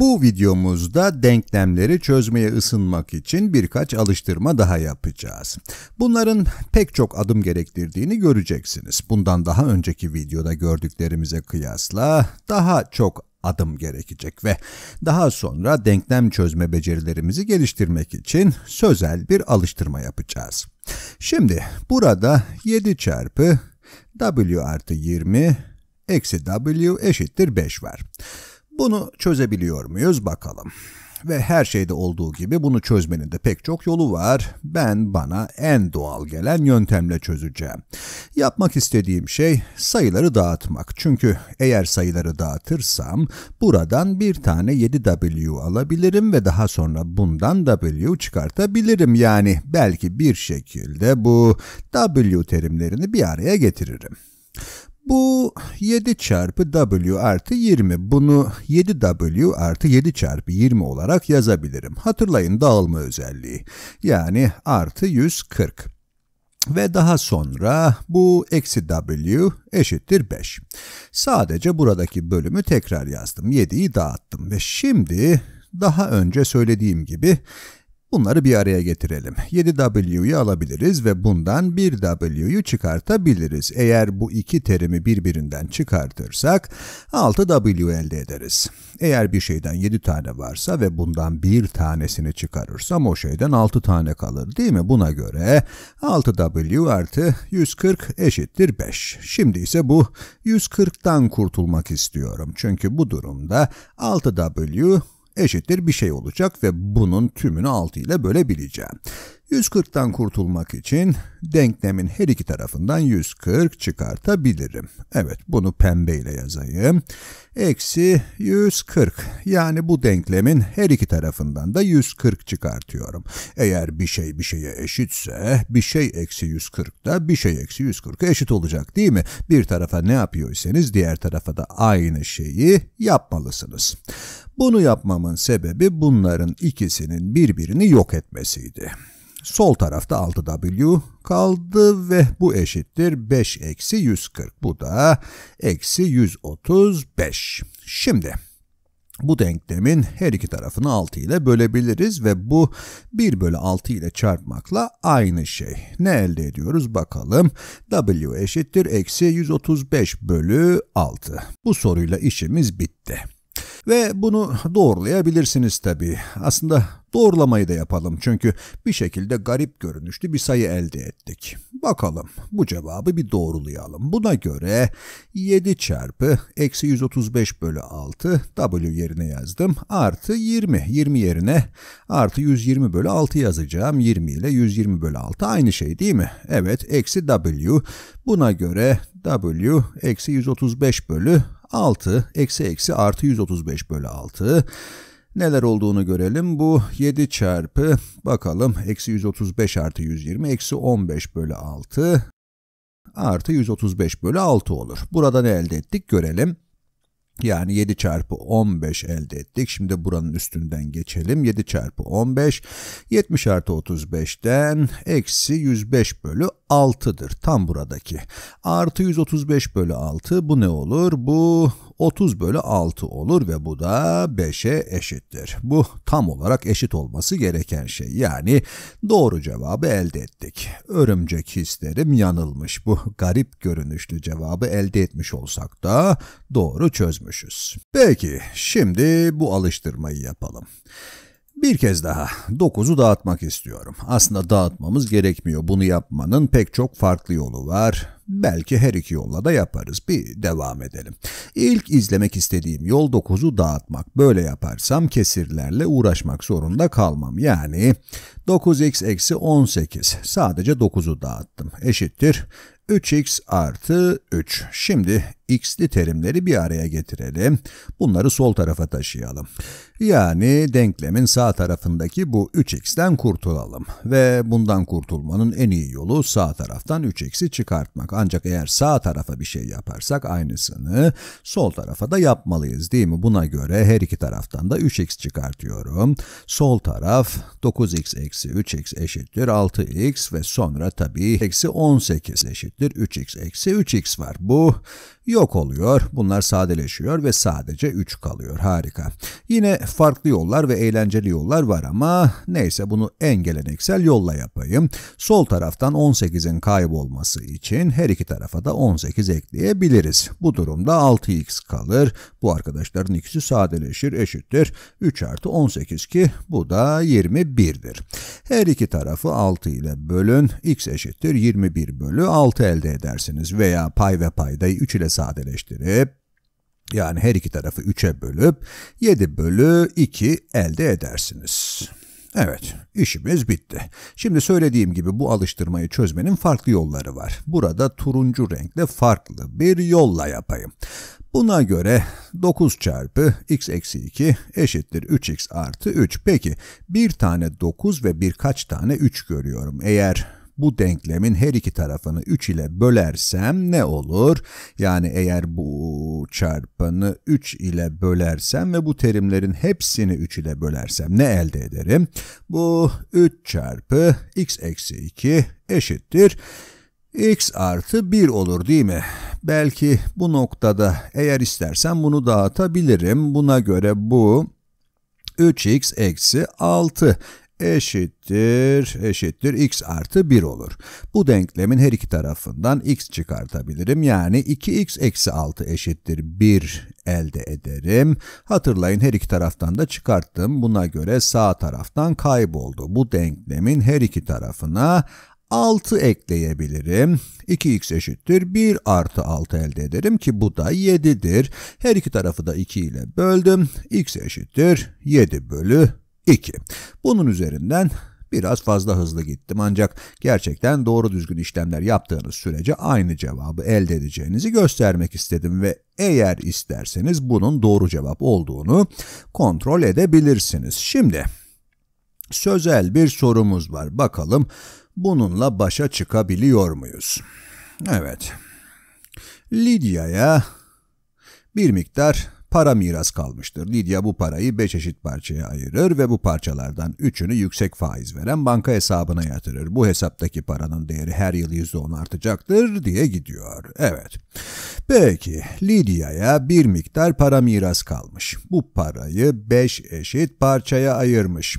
Bu videomuzda denklemleri çözmeye ısınmak için birkaç alıştırma daha yapacağız. Bunların pek çok adım gerektirdiğini göreceksiniz. Bundan daha önceki videoda gördüklerimize kıyasla daha çok adım gerekecek ve daha sonra denklem çözme becerilerimizi geliştirmek için sözel bir alıştırma yapacağız. Şimdi burada 7 çarpı w artı 20 eksi w eşittir 5 var. Bunu çözebiliyor muyuz bakalım. Ve her şeyde olduğu gibi bunu çözmenin de pek çok yolu var. Ben bana en doğal gelen yöntemle çözeceğim. Yapmak istediğim şey sayıları dağıtmak. Çünkü eğer sayıları dağıtırsam buradan bir tane 7W alabilirim ve daha sonra bundan W çıkartabilirim. Yani belki bir şekilde bu W terimlerini bir araya getiririm. Bu 7 çarpı W artı 20. Bunu 7W artı 7 çarpı 20 olarak yazabilirim. Hatırlayın dağılma özelliği. Yani artı 140 ve daha sonra bu eksi w eşittir 5. Sadece buradaki bölümü tekrar yazdım. 7'yi dağıttım ve şimdi daha önce söylediğim gibi Bunları bir araya getirelim. 7W'yu alabiliriz ve bundan 1W'yu çıkartabiliriz. Eğer bu iki terimi birbirinden çıkartırsak 6W elde ederiz. Eğer bir şeyden 7 tane varsa ve bundan 1 tanesini çıkarırsam o şeyden 6 tane kalır değil mi? Buna göre 6W artı 140 eşittir 5. Şimdi ise bu 140'tan kurtulmak istiyorum. Çünkü bu durumda 6W eşittir bir şey olacak ve bunun tümünü 6 ile bölebileceğim. 140'tan kurtulmak için denklemin her iki tarafından 140 çıkartabilirim. Evet bunu pembe ile yazayım. Eksi 140 yani bu denklemin her iki tarafından da 140 çıkartıyorum. Eğer bir şey bir şeye eşitse bir şey eksi 140 da bir şey eksi 140'a eşit olacak değil mi? Bir tarafa ne yapıyorsanız diğer tarafa da aynı şeyi yapmalısınız. Bunu yapmamın sebebi bunların ikisinin birbirini yok etmesiydi. Sol tarafta 6W kaldı ve bu eşittir 5 eksi 140. Bu da eksi 135. Şimdi bu denklemin her iki tarafını 6 ile bölebiliriz ve bu 1 bölü 6 ile çarpmakla aynı şey. Ne elde ediyoruz bakalım. W eşittir eksi 135 bölü 6. Bu soruyla işimiz bitti. Ve bunu doğrulayabilirsiniz tabi. Aslında Doğrulamayı da yapalım çünkü bir şekilde garip görünüşlü bir sayı elde ettik. Bakalım bu cevabı bir doğrulayalım. Buna göre 7 çarpı eksi 135 bölü 6 W yerine yazdım. Artı 20. 20 yerine artı 120 bölü 6 yazacağım. 20 ile 120 bölü 6 aynı şey değil mi? Evet eksi W. Buna göre W eksi 135 bölü 6 eksi eksi artı 135 bölü 6 Neler olduğunu görelim. Bu 7 çarpı bakalım eksi 135 artı 120 eksi 15 bölü 6 artı 135 bölü 6 olur. Burada ne elde ettik görelim. Yani 7 çarpı 15 elde ettik. Şimdi buranın üstünden geçelim. 7 çarpı 15, 70 artı 35'ten eksi 105 bölü 6'dır tam buradaki. Artı 135 bölü 6 bu ne olur? Bu 30 bölü 6 olur ve bu da 5'e eşittir. Bu tam olarak eşit olması gereken şey. Yani doğru cevabı elde ettik. Örümcek hislerim yanılmış. Bu garip görünüşlü cevabı elde etmiş olsak da doğru çözmüşüz. Peki şimdi bu alıştırmayı yapalım. Bir kez daha 9'u dağıtmak istiyorum. Aslında dağıtmamız gerekmiyor. Bunu yapmanın pek çok farklı yolu var. Belki her iki yolla da yaparız. Bir devam edelim. İlk izlemek istediğim yol 9'u dağıtmak. Böyle yaparsam kesirlerle uğraşmak zorunda kalmam. Yani 9x eksi 18. Sadece 9'u dağıttım. Eşittir 3x artı 3. Şimdi x'li terimleri bir araya getirelim. Bunları sol tarafa taşıyalım. Yani denklemin sağ tarafındaki bu 3x'ten kurtulalım. Ve bundan kurtulmanın en iyi yolu sağ taraftan 3x'i çıkartmak. Ancak eğer sağ tarafa bir şey yaparsak aynısını sol tarafa da yapmalıyız değil mi? Buna göre her iki taraftan da 3x çıkartıyorum. Sol taraf 9x eksi 3x eşittir 6x ve sonra tabii eksi 18 eşittir 3x eksi 3x var. Bu yok oluyor. Bunlar sadeleşiyor ve sadece 3 kalıyor. Harika. Yine farklı yollar ve eğlenceli yollar var ama neyse bunu en geleneksel yolla yapayım. Sol taraftan 18'in kaybolması için her iki tarafa da 18 ekleyebiliriz. Bu durumda 6x kalır. Bu arkadaşların ikisi sadeleşir eşittir. 3 artı 18 ki bu da 21'dir. Her iki tarafı 6 ile bölün. x eşittir 21 bölü 6 elde edersiniz veya pay ve paydayı 3 ile sadeleştirip yani her iki tarafı 3'e bölüp 7 bölü 2 elde edersiniz. Evet, işimiz bitti. Şimdi söylediğim gibi bu alıştırmayı çözmenin farklı yolları var. Burada turuncu renkle farklı bir yolla yapayım. Buna göre 9 çarpı x eksi 2 eşittir 3x artı 3. Peki bir tane 9 ve birkaç tane 3 görüyorum. Eğer bu denklemin her iki tarafını 3 ile bölersem ne olur? Yani eğer bu çarpanı 3 ile bölersem ve bu terimlerin hepsini 3 ile bölersem ne elde ederim? Bu 3 çarpı x eksi 2 eşittir x artı 1 olur değil mi? Belki bu noktada eğer istersen bunu dağıtabilirim. Buna göre bu 3x eksi 6 eşittir, eşittir x artı 1 olur. Bu denklemin her iki tarafından x çıkartabilirim. Yani 2x eksi 6 eşittir 1 elde ederim. Hatırlayın her iki taraftan da çıkarttım. Buna göre sağ taraftan kayboldu. Bu denklemin her iki tarafına 6 ekleyebilirim. 2x eşittir 1 artı 6 elde ederim ki bu da 7'dir. Her iki tarafı da 2 ile böldüm. x eşittir 7 bölü 2. Bunun üzerinden biraz fazla hızlı gittim ancak gerçekten doğru düzgün işlemler yaptığınız sürece aynı cevabı elde edeceğinizi göstermek istedim ve eğer isterseniz bunun doğru cevap olduğunu kontrol edebilirsiniz. Şimdi sözel bir sorumuz var. Bakalım bununla başa çıkabiliyor muyuz? Evet. Lidya'ya bir miktar para miras kalmıştır. Lidya bu parayı 5 eşit parçaya ayırır ve bu parçalardan 3'ünü yüksek faiz veren banka hesabına yatırır. Bu hesaptaki paranın değeri her yıl %10 artacaktır diye gidiyor. Evet. Peki Lidya'ya bir miktar para miras kalmış. Bu parayı 5 eşit parçaya ayırmış.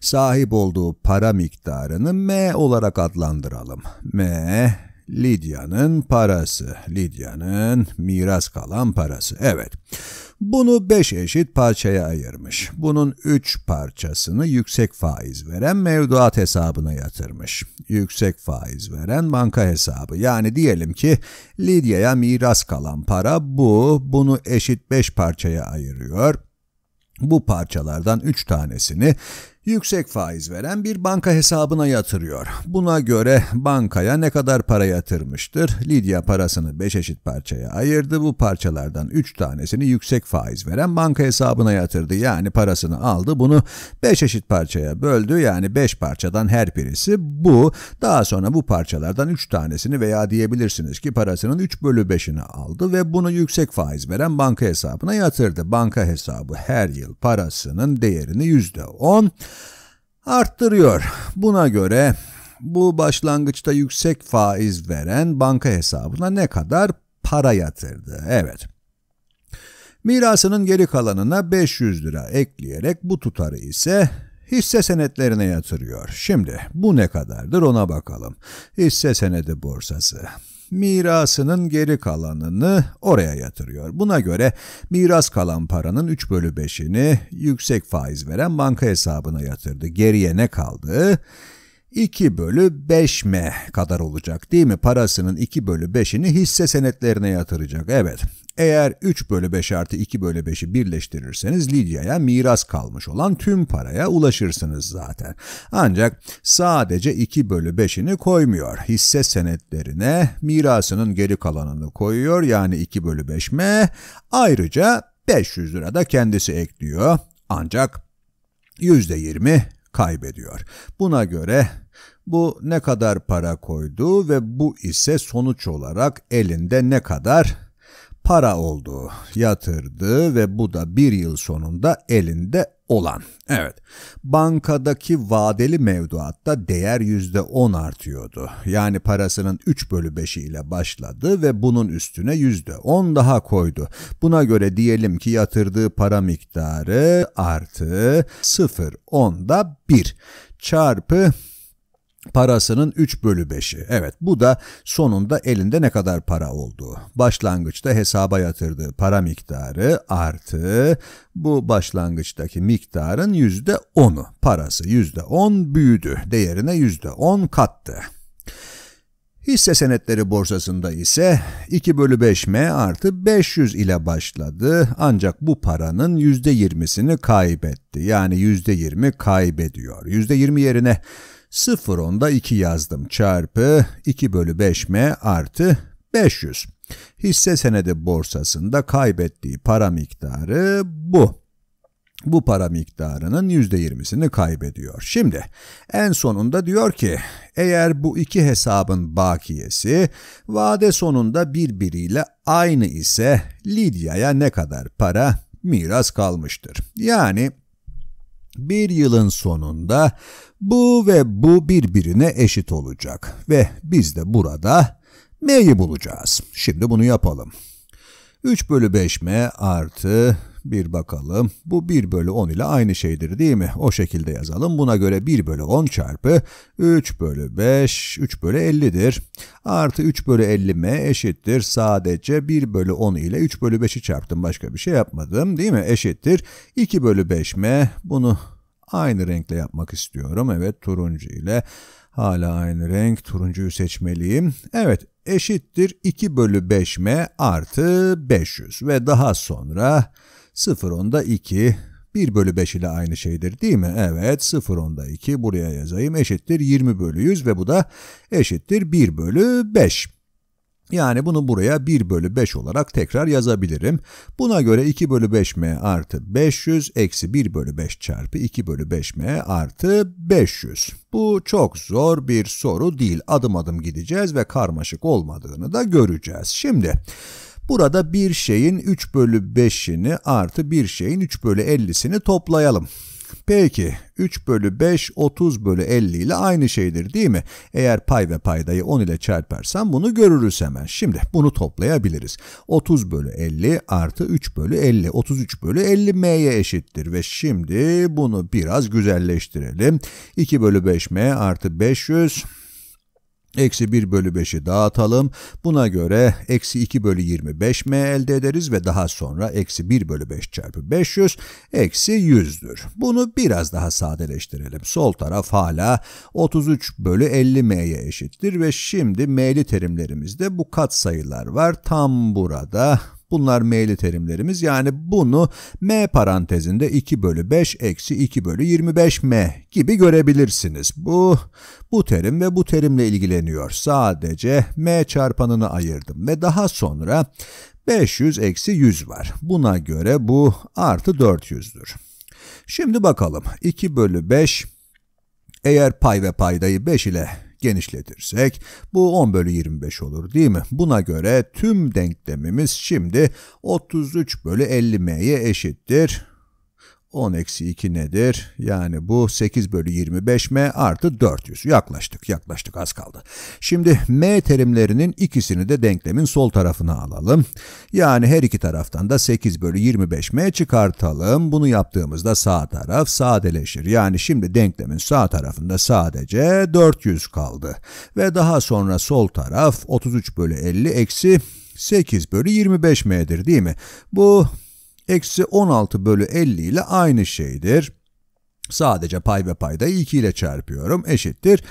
Sahip olduğu para miktarını M olarak adlandıralım. M Lidya'nın parası. Lidya'nın miras kalan parası. Evet. Bunu 5 eşit parçaya ayırmış. Bunun 3 parçasını yüksek faiz veren mevduat hesabına yatırmış. Yüksek faiz veren banka hesabı. Yani diyelim ki Lidya'ya miras kalan para bu. Bunu eşit 5 parçaya ayırıyor. Bu parçalardan 3 tanesini yüksek faiz veren bir banka hesabına yatırıyor. Buna göre bankaya ne kadar para yatırmıştır? Lydia parasını 5 eşit parçaya ayırdı. Bu parçalardan 3 tanesini yüksek faiz veren banka hesabına yatırdı. Yani parasını aldı. Bunu 5 eşit parçaya böldü. Yani 5 parçadan her birisi bu. Daha sonra bu parçalardan 3 tanesini veya diyebilirsiniz ki parasının 3 bölü 5'ini aldı ve bunu yüksek faiz veren banka hesabına yatırdı. Banka hesabı her yıl parasının değerini %10 arttırıyor. Buna göre bu başlangıçta yüksek faiz veren banka hesabına ne kadar para yatırdı? Evet. Mirasının geri kalanına 500 lira ekleyerek bu tutarı ise hisse senetlerine yatırıyor. Şimdi bu ne kadardır ona bakalım. Hisse senedi borsası mirasının geri kalanını oraya yatırıyor. Buna göre miras kalan paranın 3 bölü 5'ini yüksek faiz veren banka hesabına yatırdı. Geriye ne kaldı? 2 bölü 5 m kadar olacak değil mi? Parasının 2 bölü 5'ini hisse senetlerine yatıracak. Evet. Eğer 3 bölü 5 artı 2 bölü 5'i birleştirirseniz Lidya'ya miras kalmış olan tüm paraya ulaşırsınız zaten. Ancak sadece 2 bölü 5'ini koymuyor. Hisse senetlerine mirasının geri kalanını koyuyor yani 2 bölü 5 m. Ayrıca 500 lira da kendisi ekliyor. Ancak %20 kaybediyor. Buna göre bu ne kadar para koydu ve bu ise sonuç olarak elinde ne kadar para oldu. Yatırdı ve bu da bir yıl sonunda elinde olan. Evet. Bankadaki vadeli mevduatta değer %10 artıyordu. Yani parasının 3 bölü 5'i ile başladı ve bunun üstüne %10 daha koydu. Buna göre diyelim ki yatırdığı para miktarı artı 0.10'da 1 çarpı parasının 3 bölü 5'i. Evet bu da sonunda elinde ne kadar para olduğu. Başlangıçta hesaba yatırdığı para miktarı artı bu başlangıçtaki miktarın yüzde %10'u. Parası yüzde %10 büyüdü. Değerine yüzde %10 kattı. Hisse senetleri borsasında ise 2 bölü 5M artı 500 ile başladı ancak bu paranın %20'sini kaybetti. Yani %20 kaybediyor. %20 yerine 0 onda 2 yazdım çarpı 2 bölü 5m artı 500. Hisse senedi borsasında kaybettiği para miktarı bu bu para miktarının %20'sini kaybediyor. Şimdi en sonunda diyor ki eğer bu iki hesabın bakiyesi vade sonunda birbiriyle aynı ise Lidya'ya ne kadar para miras kalmıştır? Yani bir yılın sonunda bu ve bu birbirine eşit olacak ve biz de burada m'yi bulacağız. Şimdi bunu yapalım. 3 bölü 5m artı bir bakalım. Bu 1 bölü 10 ile aynı şeydir değil mi? O şekilde yazalım. Buna göre 1 bölü 10 çarpı 3 bölü 5, 3 bölü 50'dir. Artı 3 bölü 50 m eşittir. Sadece 1 bölü 10 ile 3 bölü 5'i çarptım. Başka bir şey yapmadım değil mi? Eşittir. 2 bölü 5 m. Bunu aynı renkle yapmak istiyorum. Evet turuncu ile hala aynı renk turuncuyu seçmeliyim. Evet eşittir 2 bölü 5m artı 500 ve daha sonra 0 onda 2 1 bölü 5 ile aynı şeydir değil mi? Evet 0 onda 2 buraya yazayım eşittir 20 bölü 100 ve bu da eşittir 1 bölü 5. Yani bunu buraya 1 bölü 5 olarak tekrar yazabilirim. Buna göre 2 bölü 5m artı 500 eksi 1 bölü 5 çarpı 2 bölü 5m artı 500. Bu çok zor bir soru değil. Adım adım gideceğiz ve karmaşık olmadığını da göreceğiz. Şimdi Burada bir şeyin 3 bölü 5'ini artı bir şeyin 3 bölü 50'sini toplayalım. Peki 3 bölü 5 30 bölü 50 ile aynı şeydir değil mi? Eğer pay ve paydayı 10 ile çarparsam bunu görürüz hemen. Şimdi bunu toplayabiliriz. 30 bölü 50 artı 3 bölü 50. 33 bölü 50 m'ye eşittir ve şimdi bunu biraz güzelleştirelim. 2 bölü 5 m artı 500 Eksi 1 bölü 5'i dağıtalım. Buna göre eksi 2 bölü 25 m elde ederiz ve daha sonra eksi 1 bölü 5 çarpı 500 eksi 100'dür. Bunu biraz daha sadeleştirelim. Sol taraf hala 33 bölü 50 m'ye eşittir ve şimdi m'li terimlerimizde bu kat sayılar var. Tam burada Bunlar meyli terimlerimiz yani bunu m parantezinde 2 bölü 5 eksi 2 bölü 25 m gibi görebilirsiniz. Bu, bu terim ve bu terimle ilgileniyor. Sadece m çarpanını ayırdım ve daha sonra 500 eksi 100 var. Buna göre bu artı 400'dür. Şimdi bakalım 2 bölü 5 eğer pay ve paydayı 5 ile genişletirsek bu 10 bölü 25 olur değil mi? Buna göre tüm denklemimiz şimdi 33 bölü 50m'ye eşittir. 10 eksi 2 nedir? Yani bu 8 bölü 25 m artı 400. Yaklaştık yaklaştık az kaldı. Şimdi m terimlerinin ikisini de denklemin sol tarafına alalım. Yani her iki taraftan da 8 bölü 25 m çıkartalım. Bunu yaptığımızda sağ taraf sadeleşir. Yani şimdi denklemin sağ tarafında sadece 400 kaldı. Ve daha sonra sol taraf 33 bölü 50 eksi 8 bölü 25m'dir değil mi? Bu eksi 16 bölü 50 ile aynı şeydir. Sadece pay ve payda 2 ile çarpıyorum eşittir.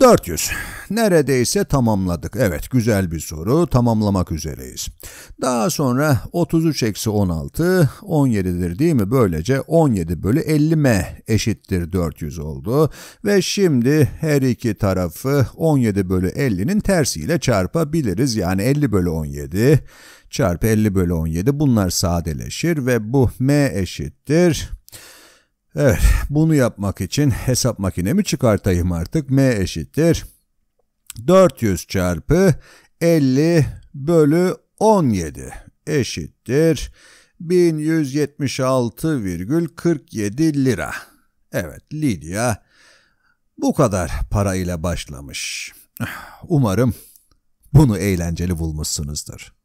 400. Neredeyse tamamladık. Evet güzel bir soru. Tamamlamak üzereyiz. Daha sonra 33 eksi 16 17'dir değil mi? Böylece 17 bölü 50 m eşittir 400 oldu. Ve şimdi her iki tarafı 17 bölü 50'nin tersiyle çarpabiliriz. Yani 50 bölü 17 çarpı 50 bölü 17 bunlar sadeleşir ve bu m eşittir. Evet bunu yapmak için hesap makinemi çıkartayım artık. m eşittir. 400 çarpı 50 bölü 17 eşittir 1176,47 lira. Evet Lidya bu kadar parayla başlamış. Umarım bunu eğlenceli bulmuşsunuzdur.